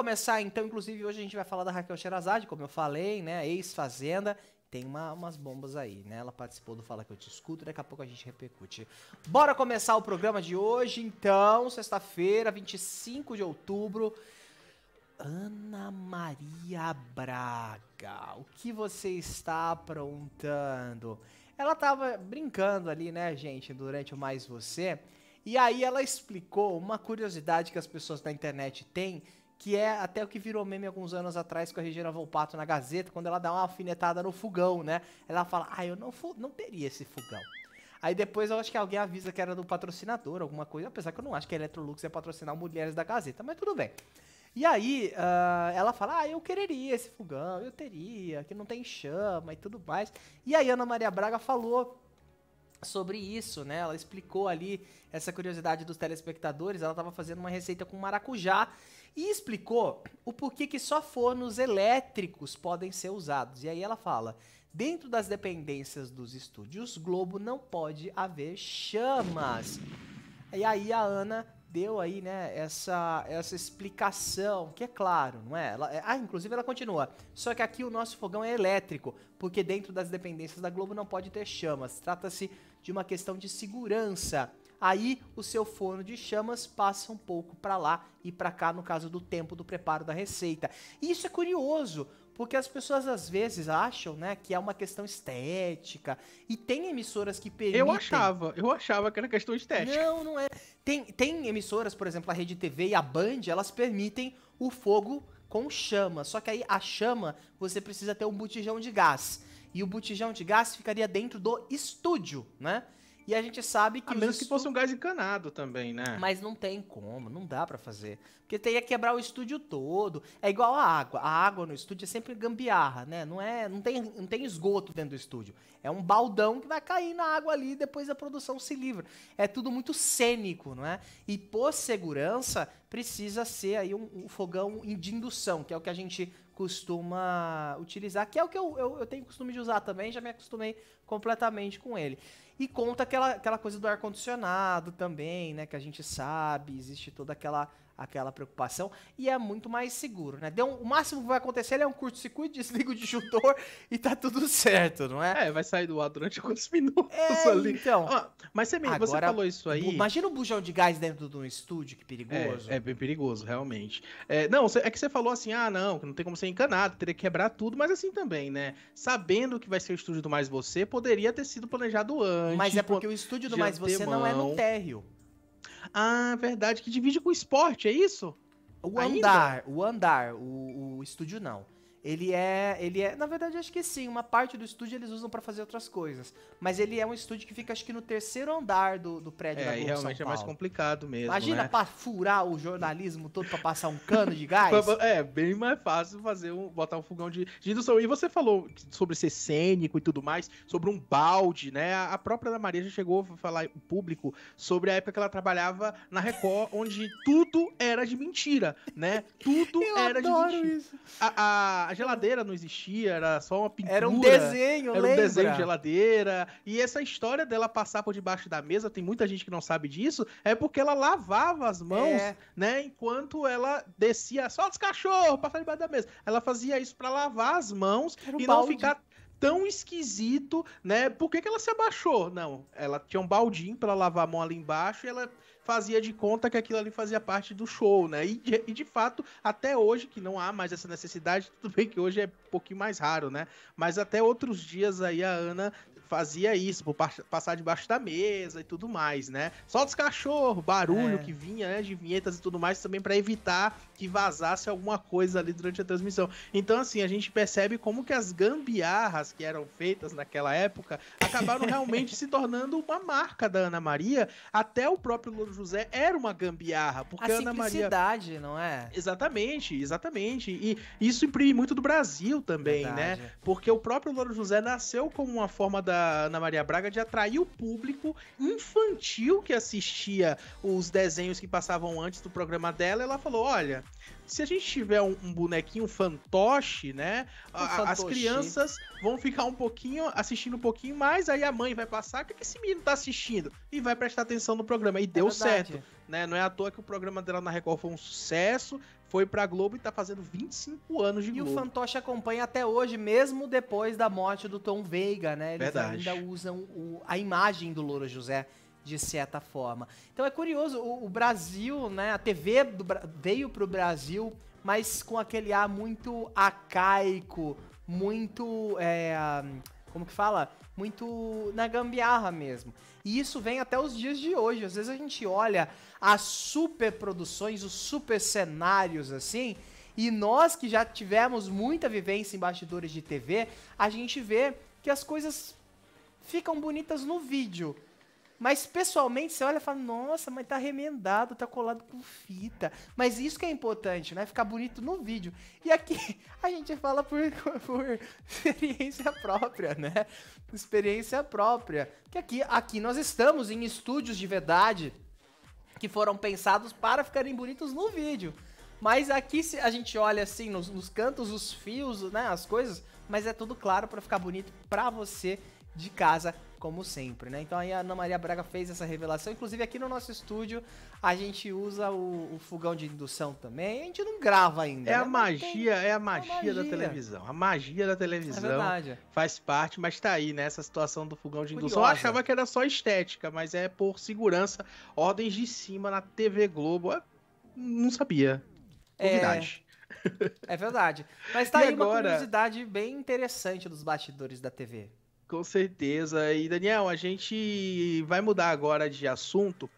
começar, então, inclusive hoje a gente vai falar da Raquel Sherazade, como eu falei, né? Ex-Fazenda. Tem uma, umas bombas aí, né? Ela participou do Fala Que Eu Te Escuto, daqui a pouco a gente repercute. Bora começar o programa de hoje, então, sexta-feira, 25 de outubro. Ana Maria Braga, o que você está aprontando? Ela estava brincando ali, né, gente, durante o Mais Você. E aí ela explicou uma curiosidade que as pessoas na internet têm que é até o que virou meme alguns anos atrás com a Regina Volpato na Gazeta, quando ela dá uma alfinetada no fogão, né? Ela fala, ah, eu não, não teria esse fogão. Aí depois eu acho que alguém avisa que era do patrocinador, alguma coisa, apesar que eu não acho que a Electrolux ia patrocinar mulheres da Gazeta, mas tudo bem. E aí uh, ela fala, ah, eu quereria esse fogão, eu teria, que não tem chama e tudo mais. E aí Ana Maria Braga falou sobre isso, né? Ela explicou ali essa curiosidade dos telespectadores, ela estava fazendo uma receita com maracujá e explicou o porquê que só fornos elétricos podem ser usados. E aí ela fala: dentro das dependências dos estúdios Globo não pode haver chamas. E aí a Ana deu aí, né, essa, essa explicação, que é claro, não é? Ela, é, ah, inclusive ela continua. Só que aqui o nosso fogão é elétrico, porque dentro das dependências da Globo não pode ter chamas. Trata-se de uma questão de segurança aí o seu forno de chamas passa um pouco para lá e para cá no caso do tempo do preparo da receita. E isso é curioso, porque as pessoas às vezes acham, né, que é uma questão estética. E tem emissoras que permitem. Eu achava, eu achava que era questão estética. Não, não é. Tem, tem emissoras, por exemplo, a Rede TV e a Band, elas permitem o fogo com chama. Só que aí a chama você precisa ter um botijão de gás. E o botijão de gás ficaria dentro do estúdio, né? E a gente sabe que. A ah, menos estu... que fosse um gás encanado também, né? Mas não tem como, não dá para fazer. Porque teria quebrar o estúdio todo. É igual a água. A água no estúdio é sempre gambiarra, né? Não, é, não, tem, não tem esgoto dentro do estúdio. É um baldão que vai cair na água ali e depois a produção se livra. É tudo muito cênico, não é? E por segurança, precisa ser aí um, um fogão de indução, que é o que a gente costuma utilizar, que é o que eu, eu, eu, tenho costume de usar também, já me acostumei completamente com ele. E conta aquela, aquela coisa do ar-condicionado também, né? Que a gente sabe, existe toda aquela aquela preocupação e é muito mais seguro, né? Deu um, o máximo que vai acontecer é um curto-circuito, desliga o disjuntor e tá tudo certo, não é? É, vai sair do ar durante alguns minutos é, ali. Então, ah, mas você, agora, você falou isso aí. Imagina um bujão de gás dentro de um estúdio, que perigoso. É, é bem perigoso, realmente. É, não, é que você falou assim, ah, não, que não tem como ser encanado, teria que quebrar tudo, mas assim também, né? Sabendo que vai ser o estúdio do Mais Você, poderia ter sido planejado antes. Mas é porque o estúdio do Mais Você não é no térreo. Ah, verdade, que divide com o esporte, é isso? O Ainda? andar, o andar, o, o estúdio não. Ele é, ele é, na verdade acho que sim, uma parte do estúdio eles usam para fazer outras coisas, mas ele é um estúdio que fica acho que no terceiro andar do, do prédio é, da Globo realmente São Paulo. é mais complicado mesmo, Imagina né? para furar o jornalismo todo para passar um cano de gás? é, bem mais fácil fazer um, botar um fogão de, de indução. E você falou sobre ser cênico e tudo mais, sobre um balde, né? A própria da Maria já chegou a falar o público sobre a época que ela trabalhava na Record, onde tudo era de mentira, né? Tudo Eu era de mentira. Isso. a, a a geladeira não existia, era só uma pintura. Era um desenho, Era um lembra? desenho de geladeira. E essa história dela passar por debaixo da mesa, tem muita gente que não sabe disso, é porque ela lavava as mãos, é. né? Enquanto ela descia, só os cachorros, passar debaixo da mesa. Ela fazia isso para lavar as mãos um e balde. não ficar tão esquisito, né? Por que, que ela se abaixou? Não, ela tinha um baldinho para lavar a mão ali embaixo e ela fazia de conta que aquilo ali fazia parte do show, né? E de, e de fato, até hoje, que não há mais essa necessidade, tudo bem que hoje é um pouquinho mais raro, né? Mas até outros dias aí a Ana fazia isso, por passar debaixo da mesa e tudo mais, né? Só os cachorros, barulho é. que vinha, né? De vinhetas e tudo mais, também para evitar que vazasse alguma coisa ali durante a transmissão. Então, assim, a gente percebe como que as gambiarras que eram feitas naquela época acabaram realmente se tornando uma marca da Ana Maria. Até o próprio Louro José era uma gambiarra, porque a Ana Maria. não é? Exatamente, exatamente. E isso imprime muito do Brasil também, né? Verdade. né? Porque o próprio Louro José nasceu como uma forma da Ana Maria Braga de atrair o público infantil que assistia os desenhos que passavam antes do programa dela. Ela falou: olha, se a gente tiver um, um bonequinho fantoche, né? Um a, As crianças vão ficar um pouquinho assistindo um pouquinho mais, aí a mãe vai passar, o que, é que esse menino tá assistindo? E vai prestar atenção no programa. E é deu verdade. certo. Né? Não é à toa que o programa dela na Record foi um sucesso foi pra Globo e tá fazendo 25 anos de e Globo. E o Fantoche acompanha até hoje, mesmo depois da morte do Tom Veiga, né? Eles Verdade. ainda usam o, a imagem do Louro José de certa forma. Então é curioso, o, o Brasil, né? A TV do, veio pro Brasil, mas com aquele ar muito arcaico, muito. É, como que fala? Muito na gambiarra mesmo. E isso vem até os dias de hoje. Às vezes a gente olha as super produções, os super cenários assim, e nós que já tivemos muita vivência em bastidores de TV, a gente vê que as coisas ficam bonitas no vídeo, mas pessoalmente você olha e fala, nossa, mas tá remendado, tá colado com fita. Mas isso que é importante, né? Ficar bonito no vídeo. E aqui a gente fala por, por experiência própria, né? Experiência própria. Que aqui, aqui nós estamos em estúdios de verdade que foram pensados para ficarem bonitos no vídeo. Mas aqui a gente olha assim nos, nos cantos, os fios, né? As coisas, mas é tudo claro para ficar bonito para você de casa, como sempre, né? Então aí a Ana Maria Braga fez essa revelação. Inclusive aqui no nosso estúdio a gente usa o, o fogão de indução também. A gente não grava ainda. É, né? a, magia, tem... é a magia, a magia da televisão. A magia da televisão é faz parte, mas tá aí, né? Essa situação do fogão de Curiosa. indução. Eu achava que era só estética, mas é por segurança, ordens de cima na TV Globo. Eu não sabia. É. Novidade. É... É verdade. Mas tá e aí agora... uma curiosidade bem interessante dos bastidores da TV. Com certeza. E Daniel, a gente vai mudar agora de assunto,